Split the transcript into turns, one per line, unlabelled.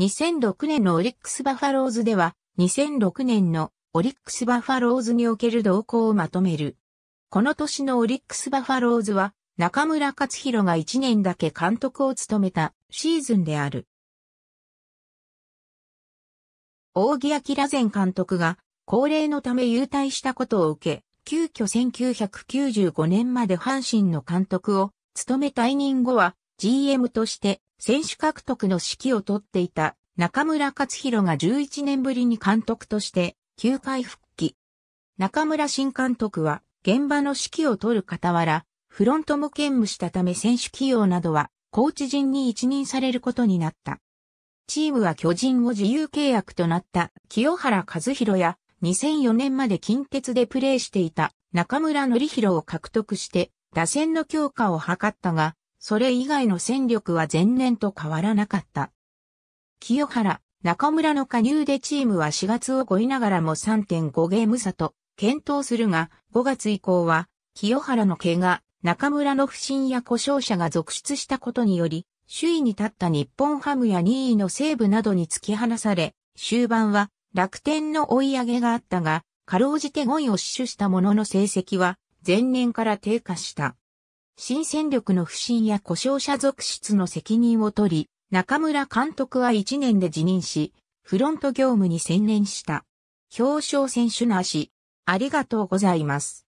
2006年のオリックスバファローズでは、2006年のオ
リックスバファローズにおける動向をまとめる。この年のオリックスバファローズは、中村克弘が1年だけ監督を務めたシーズンである。大木明前監督が高齢のため優退したことを受け、急遽1995年まで阪神の監督を務め退任後は GM として選手獲得の指揮を取っていた中村克弘が11年ぶりに監督として球界復帰。中村新監督は現場の指揮を取る傍ら、フロントも兼務したため選手起用などはコーチ陣に一任されることになった。チームは巨人を自由契約となった清原和弘や2004年まで近鉄でプレーしていた中村則弘を獲得して打線の強化を図ったが、それ以外の戦力は前年と変わらなかった。清原、中村の加入でチームは4月を超えながらも3.5ゲーム差と検討するが、5月以降は、清原の怪我、中村の不振や故障者が続出したことにより、首位に立った日本ハムや2位の西部などに突き放され、終盤は楽天の追い上げがあったが、かろうじて5位を死守したものの成績は前年から低下した。新戦力の不振や故障者続出の責任を取り、中村監督は1年で辞任し、フロント業務に専念した。表彰選
手なし。ありがとうございます。